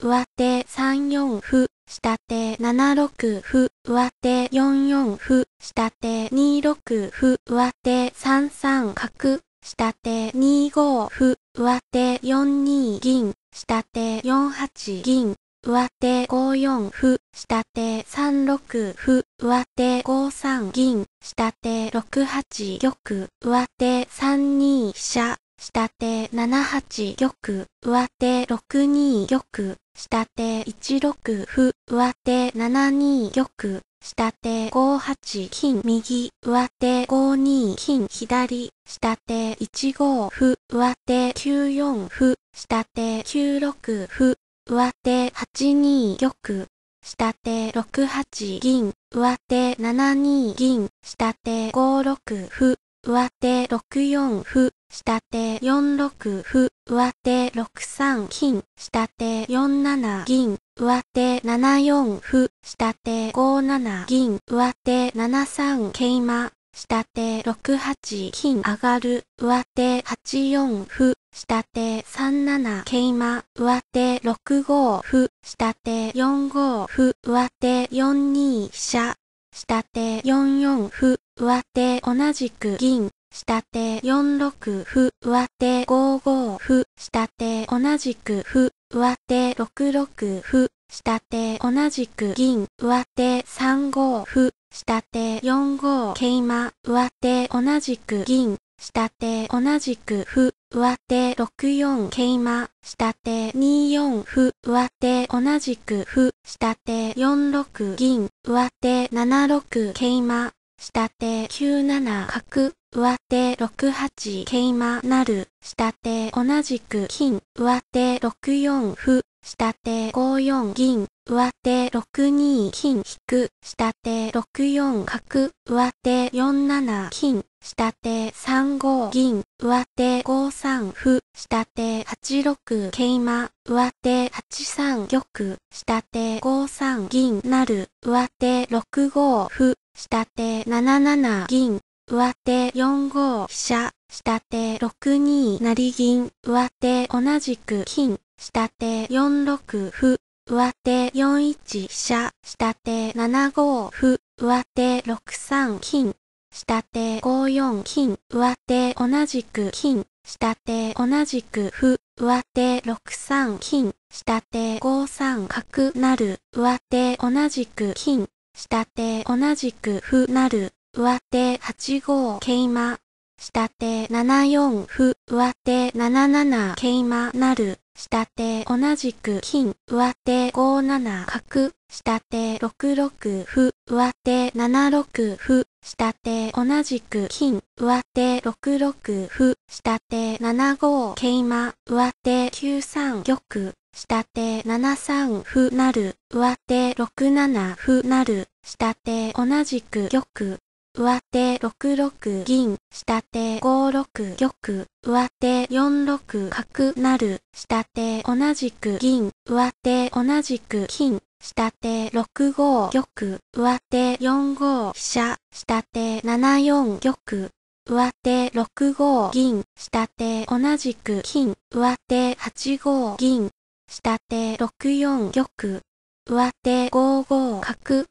上手3四歩、下手7六歩、上手4四歩、下手2六歩、上手3三角、下手2五歩、上手4二銀、下手4八銀、上手5四歩、下手3六歩、上手5三銀、下手6八玉、上手3二飛車、下手7八玉、上手6二玉、下手1 6歩、上手7 2玉、下手5 8金、右、上手5 2金、左、下手1 5歩、上手9 4歩、下手9 6歩、上手8 2玉、下手6 8銀、上手7 2銀、下手5 6歩、上手6 4歩、下手4 6歩、上手6 3金、下手4 7銀、上手7 4歩、下手5 7銀、上手7 3桂馬、下手6 8金上がる、上手8 4歩、下手3 7桂馬、上手6 5歩、下手4 5歩、上手4 2飛車、下手4 4歩、上手同じく銀、下手4 6歩、上手5 5歩、下手同じく歩、上手6 6歩、下手同じく銀、上手3五歩、下手4五桂馬、上手同じく銀、下手同じく歩、上手6四桂馬、下手2四歩、上手同じく歩、下手4六銀、上手7六桂馬、下手9七角、上手6八桂馬なる、下手同じく金、上手6四歩、下手5四銀、上手6二金引く、下手6四角、上手4七金、下手3五銀、上手5三歩、下手8六桂馬、上手8三玉、下手5三銀なる、上手6五歩、下手7七銀、上手4五飛車、下手6二成銀、上手同じく金、下手4六歩、上手4一飛車、下手7五歩、上手6三金、下手5四金、上手同じく金、下手同じく歩、上手6三金、下手5三角なる、上手同じく金、下手同じく歩なる。上手8五桂馬、下手7四歩、上手7七桂馬なる、下手同じく金、上手5七角、下手6六歩、上手7六歩、下手同じく金、上手6六歩、下手7五桂馬、上手9三玉、下手7三歩なる、上手6七歩なる、下手同じく玉、上手6六銀、下手5六玉、上手4六角成、下手同じく銀、上手同じく金、下手6五玉、上手4五飛車、下手7四玉、上手6五銀、下手同じく金、上手8五銀、下手6四玉、上手5五角、